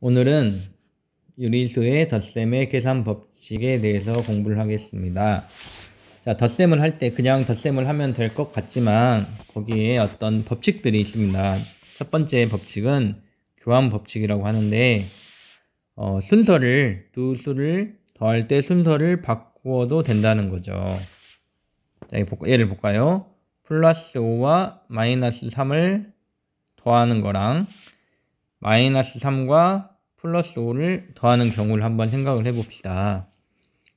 오늘은 유리수의 덧셈의 계산 법칙에 대해서 공부를 하겠습니다. 자, 덧셈을 할 때 그냥 덧셈을 하면 될 것 같지만 거기에 어떤 법칙들이 있습니다. 첫 번째 법칙은 교환 법칙이라고 하는데 어, 순서를 두 수를 더할 때 순서를 바꾸어도 된다는 거죠. 자, 예를 볼까요? 플러스 5와 마이너스 3을 더하는 거랑 마이너스 3과 플러스 5를 더하는 경우를 한번 생각을 해봅시다.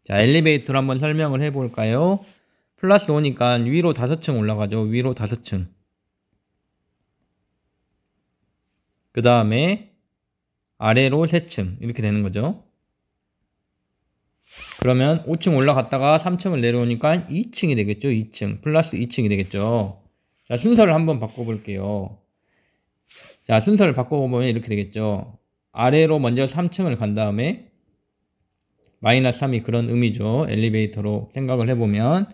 자, 엘리베이터를 한번 설명을 해볼까요? 플러스 5니까 위로 5층 올라가죠. 위로 5층. 그 다음에 아래로 3층 이렇게 되는 거죠. 그러면 5층 올라갔다가 3층을 내려오니까 2층이 되겠죠. 2층 플러스 2층이 되겠죠. 자 순서를 한번 바꿔볼게요. 자, 순서를 바꿔보면 이렇게 되겠죠. 아래로 먼저 3층을 간 다음에 마이너스 3이 그런 의미죠. 엘리베이터로 생각을 해보면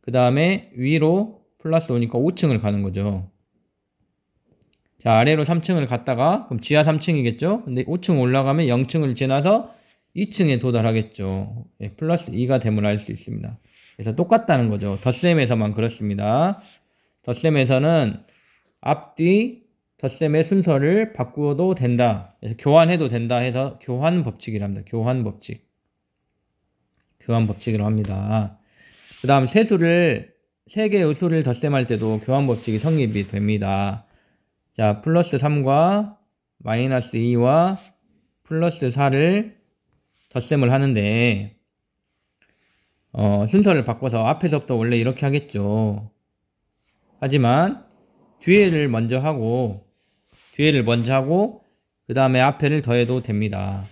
그 다음에 위로 플러스 오니까 5층을 가는 거죠. 자 아래로 3층을 갔다가 그럼 지하 3층이겠죠. 근데 5층 올라가면 0층을 지나서 2층에 도달하겠죠. 예, 플러스 2가 됨을 알 수 있습니다. 그래서 똑같다는 거죠. 덧셈에서만 그렇습니다. 덧셈에서는 앞뒤 덧셈의 순서를 바꾸어도 된다. 그래서 교환해도 된다 해서 교환 법칙이랍니다. 교환 법칙. 교환 법칙이라고 합니다. 그 다음 세수를 세 개의 수를 덧셈할 때도 교환 법칙이 성립이 됩니다. 자, 플러스 3과 마이너스 2와 플러스 4를 덧셈을 하는데 어, 순서를 바꿔서 앞에서부터 원래 이렇게 하겠죠. 하지만 뒤에를 먼저 하고 뒤에를 먼저 하고 그 다음에 앞에를 더해도 됩니다.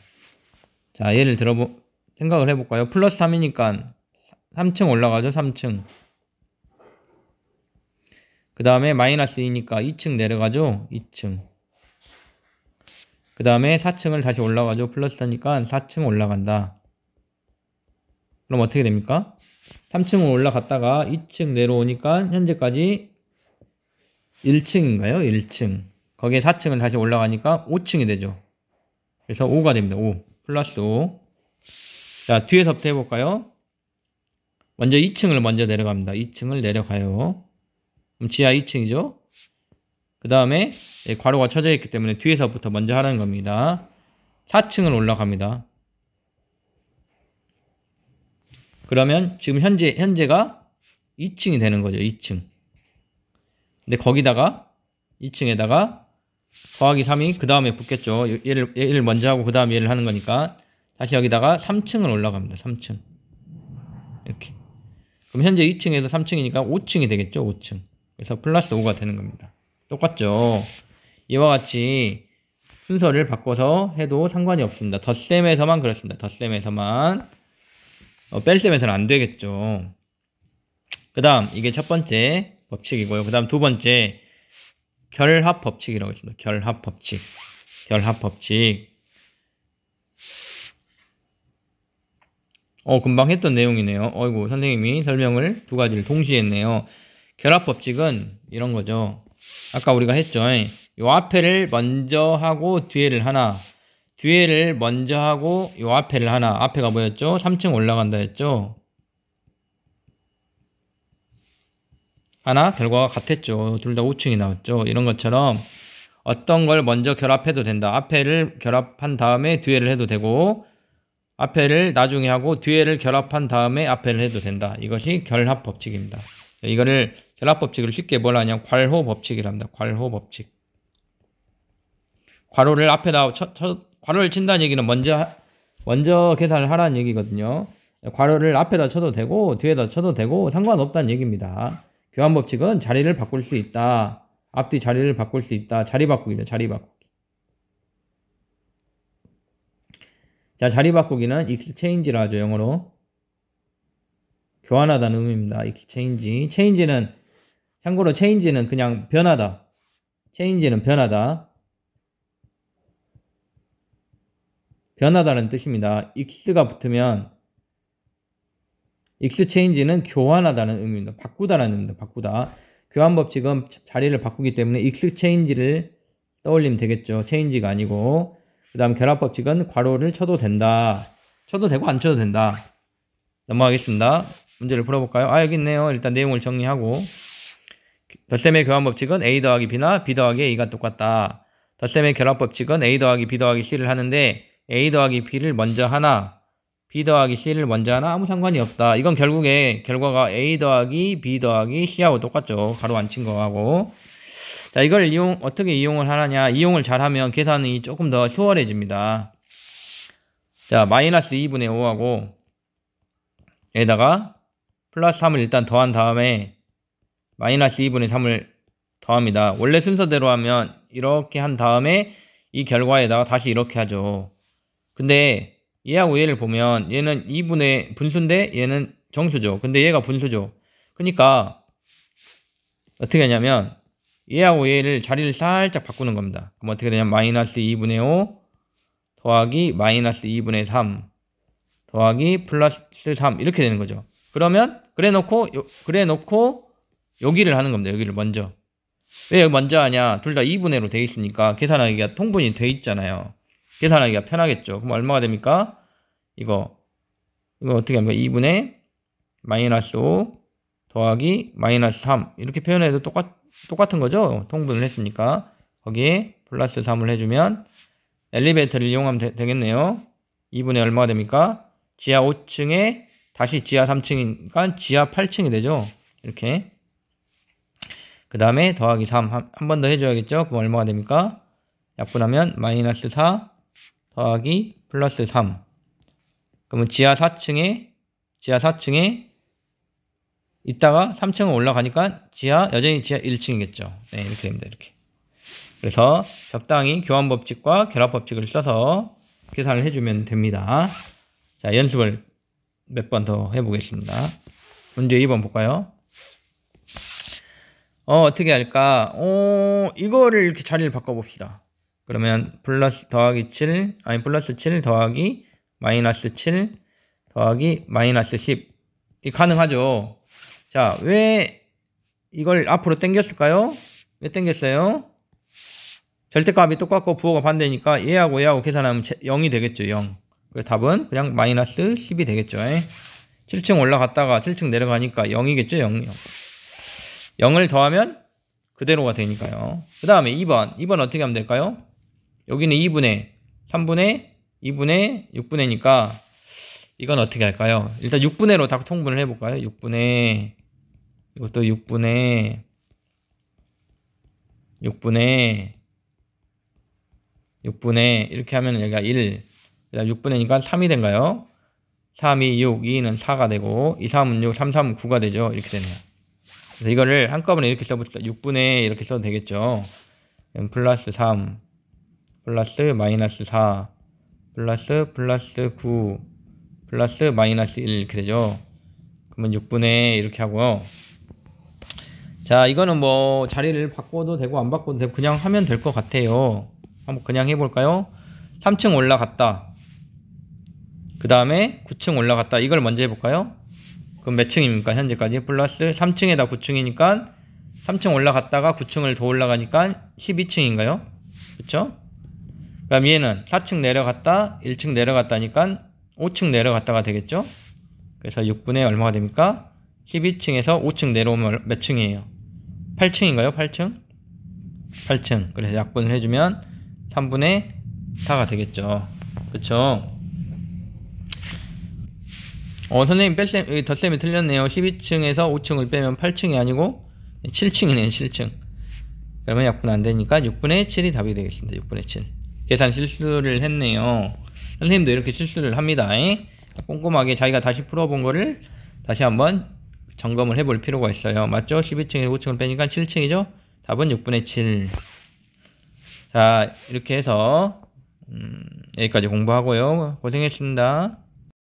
자 예를 들어 보 생각을 해볼까요? 플러스 3이니까 3층 올라가죠 3층 그 다음에 마이너스 2니까 2층 내려가죠 2층 그 다음에 4층을 다시 올라가죠 플러스 4니까 4층 올라간다 그럼 어떻게 됩니까? 3층으로 올라갔다가 2층 내려오니까 현재까지 1층인가요? 1층 거기에 4층을 다시 올라가니까 5층이 되죠. 그래서 5가 됩니다. 5 플러스 5. 자 뒤에서부터 해볼까요? 먼저 2층을 먼저 내려갑니다. 2층을 내려가요. 그럼 지하 2층이죠. 그 다음에 괄호가 쳐져 있기 때문에 뒤에서부터 먼저 하는 라 겁니다. 4층을 올라갑니다. 그러면 지금 현재 현재가 2층이 되는 거죠. 2층. 근데 거기다가 2층에다가 더하기 3이 그 다음에 붙겠죠. 얘를, 얘를 먼저 하고 그 다음 에 얘를 하는 거니까 다시 여기다가 3층을 올라갑니다. 3층 이렇게 그럼 현재 2층에서 3층이니까 5층이 되겠죠. 5층 그래서 플러스 5가 되는 겁니다. 똑같죠. 이와 같이 순서를 바꿔서 해도 상관이 없습니다. 덧셈에서만 그렇습니다. 덧셈에서만 어, 뺄셈에서는 안 되겠죠. 그 다음 이게 첫 번째 법칙이고요. 그 다음 두 번째 결합 법칙이라고 했습니다. 결합 법칙. 결합 법칙. 어, 금방 했던 내용이네요. 어이구, 선생님이 설명을 두 가지를 동시에 했네요. 결합 법칙은 이런 거죠. 아까 우리가 했죠. 요 앞에를 먼저 하고 뒤에를 하나. 뒤에를 먼저 하고 요 앞에를 하나. 앞에가 뭐였죠? 3층 올라간다 했죠. 하나 결과가 같았죠. 둘 다 5층이 나왔죠. 이런 것처럼 어떤 걸 먼저 결합해도 된다. 앞에를 결합한 다음에 뒤에를 해도 되고 앞에를 나중에 하고 뒤에를 결합한 다음에 앞에를 해도 된다. 이것이 결합 법칙입니다. 이거를 결합 법칙을 쉽게 뭘 하냐 괄호 법칙이랍니다. 괄호 법칙. 괄호를 앞에다 쳐, 쳐, 괄호를 친다는 얘기는 먼저 먼저 계산을 하라는 얘기거든요. 괄호를 앞에다 쳐도 되고 뒤에다 쳐도 되고 상관없다는 얘기입니다. 교환 법칙은 자리를 바꿀 수 있다. 앞뒤 자리를 바꿀 수 있다. 자리 바꾸기죠. 자리 바꾸기. 자, 자리 바꾸기는 익스체인지라 하죠. 영어로. 교환하다는 의미입니다. 익스체인지. 체인지는 참고로 체인지는 그냥 변하다. 체인지는 변하다. 변하다는 뜻입니다. 익스가 붙으면 익스체인지는 교환하다는 의미입니다. 바꾸다라는 의미입니다. 바꾸다. 교환 법칙은 자리를 바꾸기 때문에 익스체인지를 떠올리면 되겠죠. 체인지가 아니고. 그 다음 결합 법칙은 괄호를 쳐도 된다. 쳐도 되고 안 쳐도 된다. 넘어가겠습니다. 문제를 풀어볼까요? 아, 여기 있네요. 일단 내용을 정리하고. 덧셈의 교환 법칙은 A 더하기 B나 B 더하기 A가 똑같다. 덧셈의 결합 법칙은 A 더하기 B 더하기 C를 하는데 A 더하기 B를 먼저 하나, B 더하기 C를 먼저 하나 아무 상관이 없다. 이건 결국에 결과가 A 더하기 B 더하기 C하고 똑같죠. 가로 안친 거하고. 자, 이걸 이용, 어떻게 이용을 하느냐. 이용을 잘하면 계산이 조금 더 수월해집니다. 자, 마이너스 2분의 5하고, 에다가 플러스 3을 일단 더한 다음에, 마이너스 2분의 3을 더합니다. 원래 순서대로 하면 이렇게 한 다음에 이 결과에다가 다시 이렇게 하죠. 근데 얘하고 얘를 보면 얘는 2분의 분수인데 얘는 정수죠. 근데 얘가 분수죠. 그러니까 어떻게 하냐면 얘하고 얘를 자리를 살짝 바꾸는 겁니다. 그럼 어떻게 되냐면 마이너스 2분의 5 더하기 마이너스 2분의 3 더하기 플러스 3 이렇게 되는 거죠. 그러면 그래 놓고 그래 놓고 여기를 하는 겁니다. 여기를 먼저. 왜 먼저 하냐? 둘 다 2분의로 돼 있으니까 계산하기가 통분이 돼 있잖아요. 계산하기가 편하겠죠. 그럼 얼마가 됩니까? 이거 이거 어떻게 합니까? 2분의 마이너스 5 더하기 마이너스 3 이렇게 표현해도 똑같, 똑같은 거죠? 통분을 했으니까 거기에 플러스 3을 해주면 엘리베이터를 이용하면 되, 되겠네요. 2분의 얼마가 됩니까? 지하 5층에 다시 지하 3층이니까 지하 8층이 되죠. 이렇게 그 다음에 더하기 3한 번 더 해줘야겠죠. 그럼 얼마가 됩니까? 약분하면 마이너스 4 더하기 플러스 3. 그러면 지하 4층에 지하 4층에 있다가 3층은 올라가니까 지하 여전히 지하 1층이겠죠. 네, 이렇게 됩니다. 이렇게. 그래서 적당히 교환 법칙과 결합 법칙을 써서 계산을 해주면 됩니다. 자, 연습을 몇 번 더 해보겠습니다. 문제 2번 볼까요? 어, 어떻게 할까? 어, 이거를 이렇게 자리를 바꿔봅시다. 그러면 플러스 더하기 7, 아니 플러스 7 더하기 마이너스 7 더하기 마이너스 10. 이 가능하죠. 자, 왜 이걸 앞으로 당겼을까요? 왜 당겼어요? 절대값이 똑같고 부호가 반대니까 얘하고 얘하고 계산하면 0이 되겠죠, 0. 그 답은 그냥 마이너스 10이 되겠죠. 7층 예? 올라갔다가 7층 내려가니까 0이겠죠, 0, 0. 0을 더하면 그대로가 되니까요. 그 다음에 2번. 2번 어떻게 하면 될까요? 여기는 2분의 3분의 2분의 6분의니까 이건 어떻게 할까요? 일단 6분의로 다 통분을 해볼까요? 6분의 이것도 6분의 6분의 6분의 이렇게 하면 여기가 1 그다음 6분의니까 3이 된가요? 3, 2, 6, 2는 4가 되고 2, 3은 6, 3, 3은 9가 되죠. 이렇게 되네요. 그래서 이거를 한꺼번에 이렇게 써보겠다 6분의 이렇게 써도 되겠죠. 플러스 3 플러스 마이너스 4 플러스 플러스 9 플러스 마이너스 1 이렇게 되죠 그러면 6분의 이렇게 하고요 자 이거는 뭐 자리를 바꿔도 되고 안 바꿔도 되고 그냥 하면 될 것 같아요 한번 그냥 해볼까요 3층 올라갔다 그 다음에 9층 올라갔다 이걸 먼저 해볼까요 그럼 몇 층입니까 현재까지 플러스 3층에다 9층이니까 3층 올라갔다가 9층을 더 올라가니까 12층인가요 그렇죠 그럼 얘는 4층 내려갔다 1층 내려갔다니까 하 5층 내려갔다가 되겠죠? 그래서 6분의 얼마가 됩니까? 12층에서 5층 내려오면 몇 층이에요? 8층인가요? 8층? 8층 그래서 약분을 해주면 3분의 4가 되겠죠 그쵸? 어 선생님 뺄셈 덧셈이 틀렸네요 12층에서 5층을 빼면 8층이 아니고 7층이네요 7층 그러면 약분 안되니까 6분의 7이 답이 되겠습니다 6분의 7 계산 실수를 했네요. 선생님도 이렇게 실수를 합니다. 꼼꼼하게 자기가 다시 풀어본 거를 다시 한번 점검을 해볼 필요가 있어요. 맞죠? 12층에 5층을 빼니까 7층이죠? 답은 6분의 7. 자, 이렇게 해서 음, 여기까지 공부하고요. 고생했습니다.